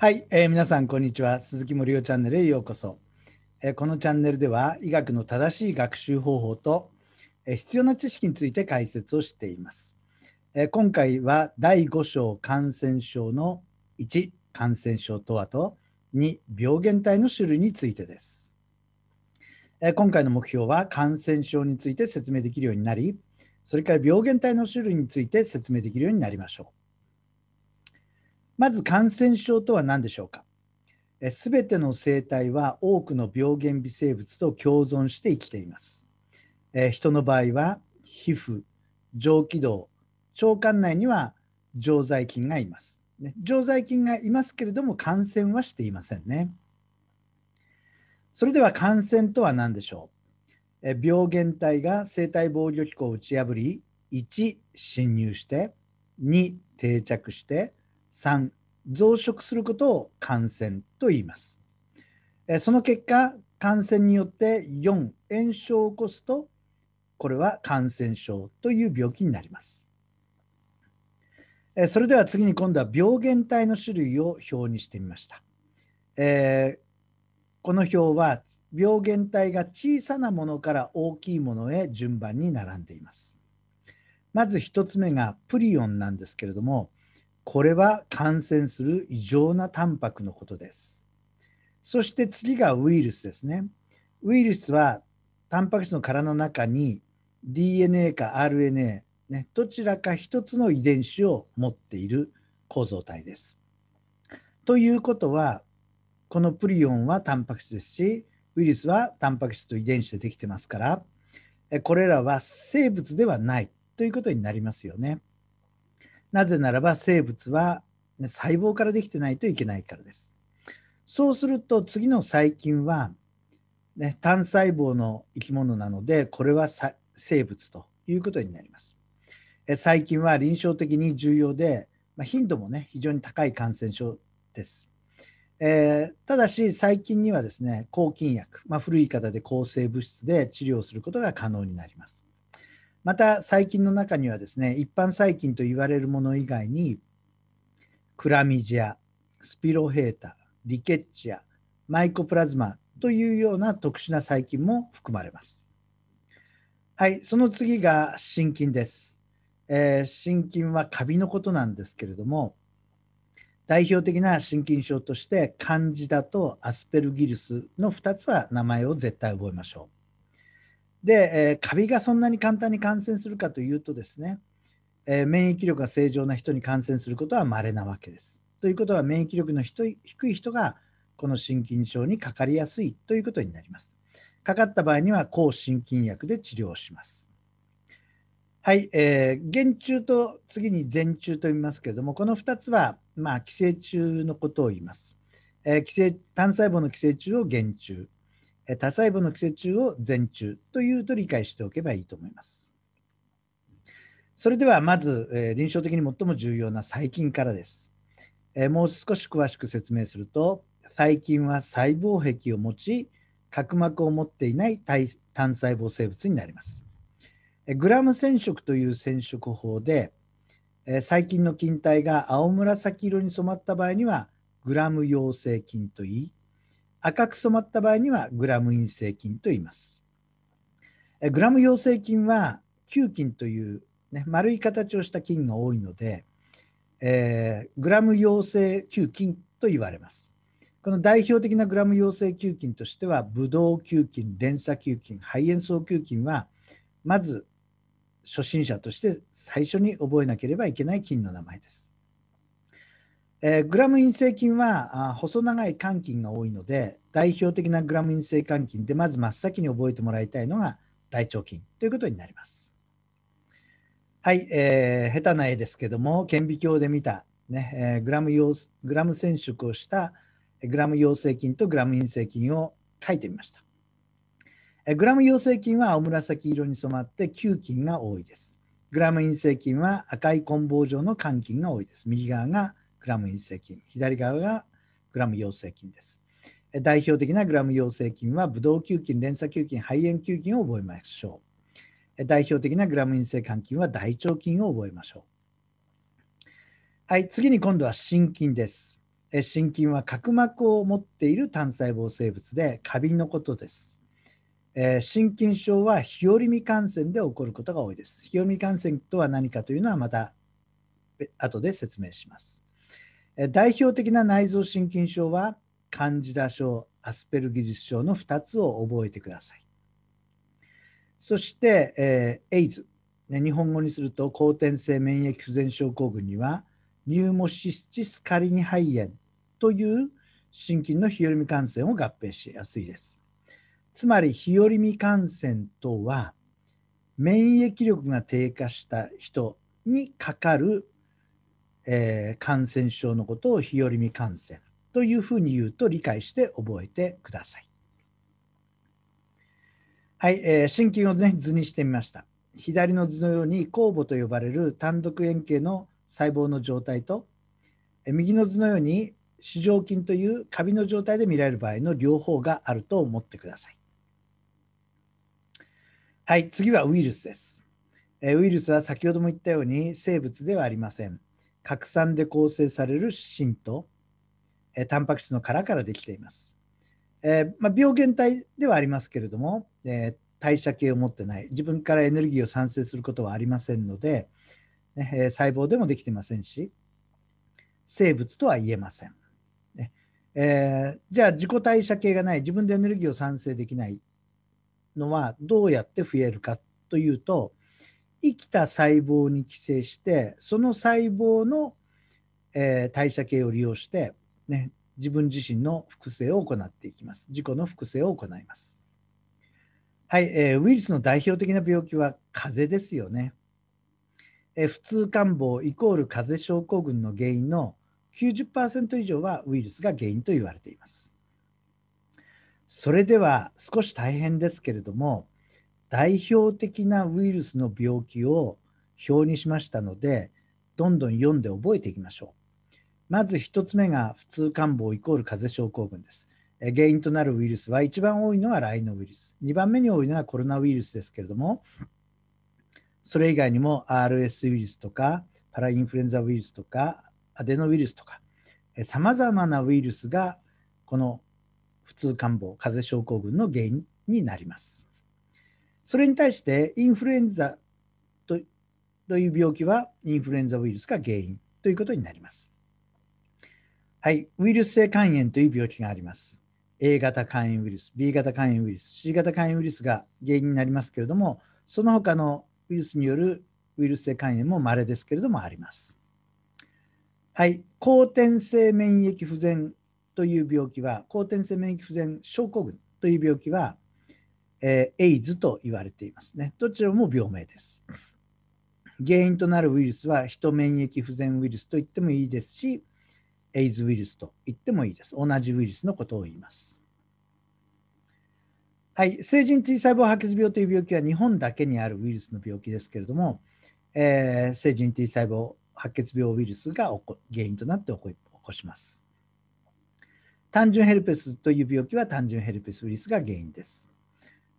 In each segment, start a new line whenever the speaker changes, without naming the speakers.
はい、えー、皆さんこんにちは鈴木森夫チャンネルへようこそ、えー、このチャンネルでは医学の正しい学習方法と、えー、必要な知識について解説をしています、えー、今回は第5章感染症の1感染症とはと2病原体の種類についてです、え今回の目標は感染症について説明できるようになりそれから病原体の種類について説明できるようになりましょうまず感染症とは何でしょうかすべての生態は多くの病原微生物と共存して生きています。え人の場合は皮膚、上気道、腸管内には常在菌がいます。ね、常在菌がいますけれども感染はしていませんね。それでは感染とは何でしょうえ病原体が生体防御機構を打ち破り1侵入して2定着して3、増殖することを感染と言います。その結果、感染によって4、炎症を起こすと、これは感染症という病気になります。それでは次に今度は病原体の種類を表にしてみました。えー、この表は病原体が小さなものから大きいものへ順番に並んでいます。まず1つ目がプリオンなんですけれども、これは感染する異常なタンパクのことです。そして次がウイルスですね。ウイルスはタンパク質の殻の中に DNA か RNA、ね、どちらか一つの遺伝子を持っている構造体です。ということはこのプリオンはタンパク質ですしウイルスはタンパク質と遺伝子でできてますからこれらは生物ではないということになりますよね。なぜならば生物は細胞からできてないといけないからです。そうすると次の細菌は、ね、単細胞の生き物なのでこれは生物ということになります。細菌は臨床的に重要で、まあ、頻度もね非常に高い感染症です。えー、ただし細菌にはですね抗菌薬、まあ、古い言方で抗生物質で治療することが可能になります。また細菌の中にはですね一般細菌と言われるもの以外にクラミジアスピロヘータリケッチアマイコプラズマというような特殊な細菌も含まれます。はい、その次が心筋です。えー、心筋はカビのことなんですけれども、代表的な心筋症として、カンジダとアスペルギルスの2つは名前を絶対覚えましょう。で、えー、カビがそんなに簡単に感染するかというとですね、えー、免疫力が正常な人に感染することはまれなわけです。ということは免疫力の低い人がこの心筋症にかかりやすいということになります。かかった場合には抗心筋薬で治療します。はい、えー、原虫と次に前虫と言いますけれども、この2つは、まあ、寄生虫のことを言います。えー、単細胞の寄生虫を原虫、多細胞の寄生虫を全虫というと理解しておけばいいと思います。それではまず、え臨床的に最も重要な細菌からです、えもう少し詳しく説明すると、細菌は細胞壁を持ち、角膜を持っていない単細胞生物になります。グラム染色という染色法で、細菌の菌体が青紫色に染まった場合には、グラム陽性菌といい、赤く染まった場合にはグラム陰性菌と言います。グラム陽性菌は球菌という、ね、丸い形をした菌が多いので、えー、グラム陽性球菌と言われます。この代表的なグラム陽性球菌としては、ブドウ球菌、連鎖球菌、肺炎層球菌は、まず初心者として最初に覚えなければいけない菌の名前です。えー、グラム陰性菌はあ細長い肝菌が多いので代表的なグラム陰性肝菌でまず真っ先に覚えてもらいたいのが大腸菌ということになります。はい、えー、下手な絵ですけども顕微鏡で見たね、えー、グラム陽グラム染色をしたグラム陽性菌とグラム陰性菌を書いてみました。えグラム陽性菌は青紫色に染まって球菌が多いです。グラム陰性菌は赤い棍棒状の肝菌が多いです。右側がグラム陰性菌左側がグラム陽性菌です代表的なグラム陽性菌はブドウ球菌連鎖球菌肺炎球菌を覚えましょう代表的なグラム陰性肝菌は大腸菌を覚えましょうはい次に今度は心筋です心筋は角膜を持っている単細胞生物で過敏のことです心筋症は日和見感染で起こることが多いです。日和見感染とは何かというのはまた後で説明します。代表的な内臓心筋症はカンジダ症アスペルギリス症の2つを覚えてくださいそして、えー、エイズ、ね、日本語にすると後天性免疫不全症候群にはニューモシスチスカリニ肺炎という心筋の日和見感染を合併しやすいですつまり日和見感染とは免疫力が低下した人にかかるえー、感染症のことを日和見感染というふうに言うと理解して覚えてください。はい、えー、心筋を、ね、図にしてみました。左の図のように酵母と呼ばれる単独円形の細胞の状態と右の図のように四条筋というカビの状態で見られる場合の両方があると思ってください。はい、次はウイルスです。ウイルスは先ほども言ったように生物ではありません。核酸で構成される芯と、えタンパク質の殻からできています。えまあ、病原体ではありますけれども、え代謝系を持ってない、自分からエネルギーを産生することはありませんので、ねえ細胞でもできてませんし、生物とは言えません。ねえー、じゃあ自己代謝系がない自分でエネルギーを産生できないのはどうやって増えるかというと生きた細胞に寄生してその細胞の、えー、代謝系を利用して、ね、自分自身の複製を行っていきます自己の複製を行いますはい、えー、ウイルスの代表的な病気は風邪ですよね、えー、普通感冒イコール風邪症候群の原因の90%以上はウイルスが原因と言われていますそれでは少し大変ですけれども代表的なウイルスの病気を表にしましたので、どんどん読んで覚えていきましょう。まず1つ目が普通感冒イコール風邪症候群です。原因となるウイルスは一番多いのはライノウイルス、2番目に多いのはコロナウイルスですけれども、それ以外にも RS ウイルスとか、パラインフルエンザウイルスとか、アデノウイルスとか、さまざまなウイルスがこの普通感冒、風邪症候群の原因になります。それに対してインフルエンザとという病気はインフルエンザウイルスが原因ということになります。はい、ウイルス性肝炎という病気があります。A 型肝炎ウイルス、B 型肝炎ウイルス、C 型肝炎ウイルスが原因になりますけれども、その他のウイルスによるウイルス性肝炎も稀ですけれどもあります。はい、後天性免疫不全という病気は、後天性免疫不全症候群という病気は、えー、エイズと言われていますね。どちらも病名です。原因となるウイルスは、人免疫不全ウイルスと言ってもいいですし、エイズウイルスと言ってもいいです。同じウイルスのことを言います。はい、成人 T 細胞白血病という病気は日本だけにあるウイルスの病気ですけれども、えー、成人 T 細胞白血病ウイルスが原因となって起こします。単純ヘルペスという病気は単純ヘルペスウイルスが原因です。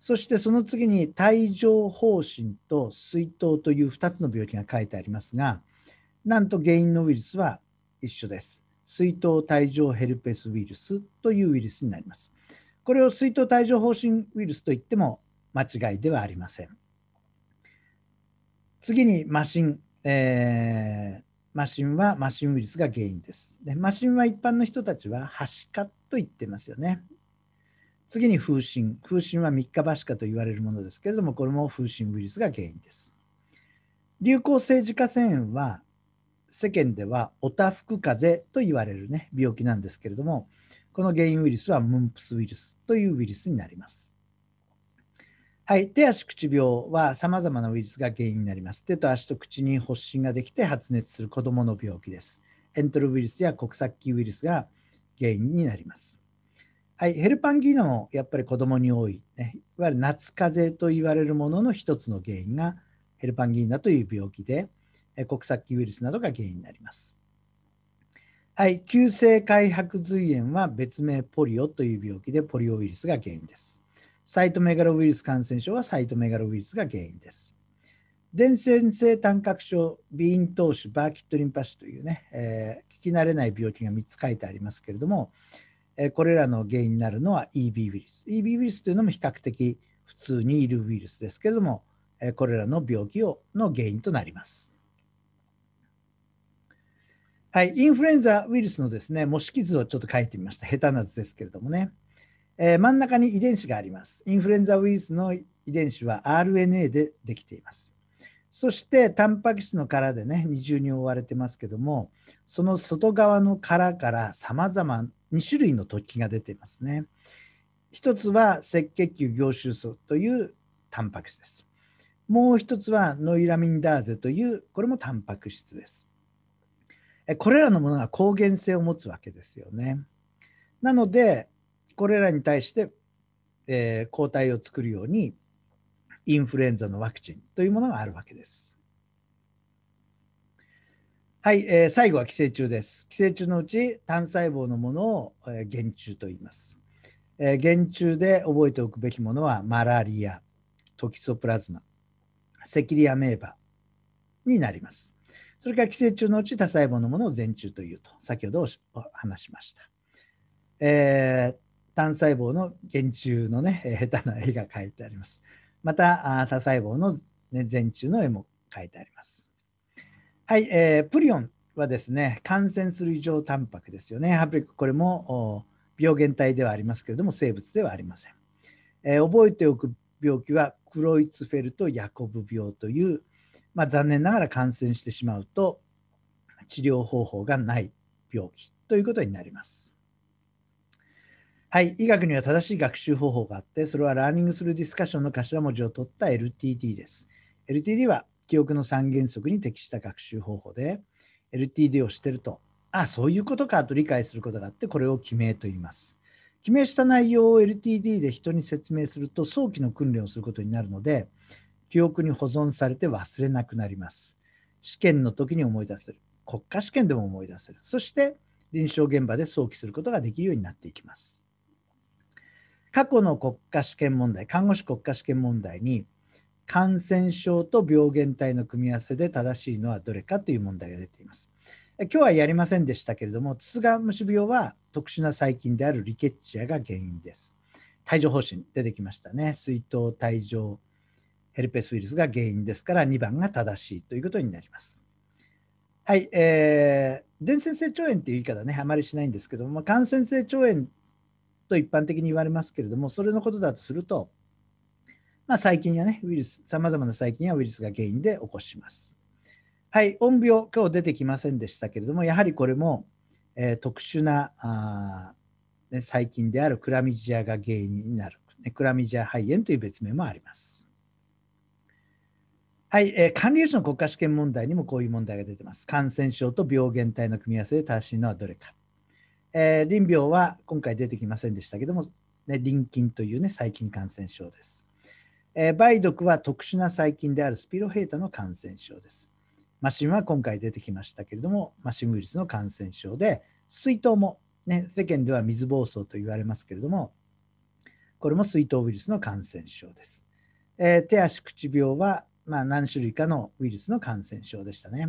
そしてその次に帯状疱疹と水痘という2つの病気が書いてありますが、なんと原因のウイルスは一緒です。水痘帯状ヘルペスウイルスというウイルスになります。これを水痘帯状疱疹ウイルスといっても間違いではありません。次にシン。えー、シンはマシンウイルスが原因です。でシンは一般の人たちははしかと言ってますよね。次に風疹。風疹は3日ばしかと言われるものですけれども、これも風疹ウイルスが原因です。流行性自家腺炎は、世間ではおたふく風邪と言われる、ね、病気なんですけれども、この原因ウイルスはムンプスウイルスというウイルスになります。はい、手足口病はさまざまなウイルスが原因になります。手と足と口に発疹ができて発熱する子どもの病気です。エントロウイルスや国殺菌ウイルスが原因になります。はい、ヘルパンギーナもやっぱり子どもに多い、ね、いわゆる夏風邪と言われるものの一つの原因がヘルパンギーナという病気で、国殺菌ウイルスなどが原因になります。はい、急性開白髄炎は別名ポリオという病気でポリオウイルスが原因です。サイトメガロウイルス感染症はサイトメガロウイルスが原因です。伝染性単核症、鼻咽頭腫、バーキットリンパ腫というね、えー、聞き慣れない病気が3つ書いてありますけれども、これらの原因になるのは EB ウイルス。EB ウイルスというのも比較的普通にいるウイルスですけれども、これらの病気をの原因となります。はい、インフルエンザウイルスのですね、模式図をちょっと書いてみました。下手な図ですけれどもね。えー、真ん中に遺伝子があります。インフルエンザウイルスの遺伝子は RNA でできています。そしてタンパク質の殻でね二重に覆われてますけどもその外側の殻からさまざま2種類の突起が出ていますね。一つは赤血球凝集素というタンパク質です。もう一つはノイラミンダーゼというこれもタンパク質です。これらのものが抗原性を持つわけですよね。なのでこれらに対して、えー、抗体を作るようにインフルエンザのワクチンというものがあるわけです。はい、えー、最後は寄生虫です。寄生虫のうち単細胞のものを、え原虫と言います。え原虫で覚えておくべきものはマラリア、トキソプラズマ、セキリアメーバになります。それから寄生虫のうち多細胞のものを全虫というと、先ほど話しました。えー、単細胞の原虫のね、下手な絵が描いてあります。また、多細胞の全中の絵も書いてあります。はい、えー、プリオンはですね、感染する異常タンパクですよね。はっリく、これも病原体ではありますけれども、生物ではありません。えー、覚えておく病気は、クロイツフェルト・ヤコブ病という、まあ、残念ながら感染してしまうと、治療方法がない病気ということになります。はい、医学には正しい学習方法があって、それはラーニングするディスカッションの頭文字を取った LTD です。LTD は記憶の三原則に適した学習方法で、LTD をしてると、あ、そういうことかと理解することがあって、これを記名と言います。記名した内容を LTD で人に説明すると早期の訓練をすることになるので、記憶に保存されて忘れなくなります。試験の時に思い出せる。国家試験でも思い出せる。そして、臨床現場で早期することができるようになっていきます。過去の国家試験問題、看護師国家試験問題に、感染症と病原体の組み合わせで正しいのはどれかという問題が出ています。今日はやりませんでしたけれども、つつが虫病は特殊な細菌であるリケッチアが原因です。帯状疱疹出てきましたね。水痘、帯状、ヘルペスウイルスが原因ですから、2番が正しいということになります。はい、えー、伝染性腸炎っていう言い方ね、あまりしないんですけども、感染性腸炎と一般的に言われますけれども、それのことだとすると、まあ、細菌やね、ウイルス、さまざまな細菌やウイルスが原因で起こします。はい、音病、今日出てきませんでしたけれども、やはりこれも、えー、特殊なあ、ね、細菌であるクラミジアが原因になる、ね、クラミジア肺炎という別名もあります。はい、えー、管理栄士の国家試験問題にもこういう問題が出てます。感染症と病原体の組み合わせで正しいのはどれか。えー、病は今回出てきませんでしたけども、ね、臨菌というね、細菌感染症です。えー、梅毒は特殊な細菌であるスピロヘータの感染症です。マシンは今回出てきましたけれども、マシンウイルスの感染症で、水筒も、ね、世間では水疱瘡と言われますけれども、これも水筒ウイルスの感染症です。えー、手足口病は、まあ、何種類かのウイルスの感染症でしたね。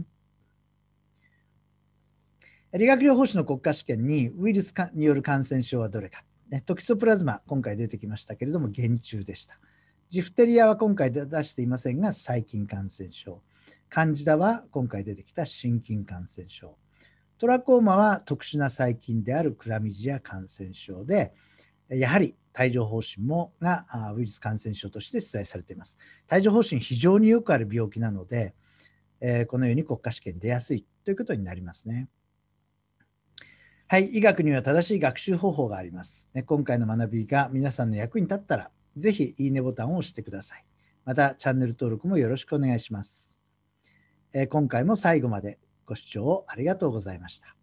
理学療法士の国家試験にウイルスによる感染症はどれか、ね、トキソプラズマ、今回出てきましたけれども、原虫でした。ジフテリアは今回出していませんが、細菌感染症。カンジダは今回出てきた心筋感染症。トラコーマは特殊な細菌であるクラミジア感染症で、やはり帯状疱疹もがウイルス感染症として出題されています。帯状疱疹非常によくある病気なので、えこのように国家試験出やすいということになりますね。はい、医学には正しい学習方法があります。ね、今回の学びが皆さんの役に立ったら、ぜひいいねボタンを押してください。また、チャンネル登録もよろしくお願いします。え今回も最後までご視聴ありがとうございました。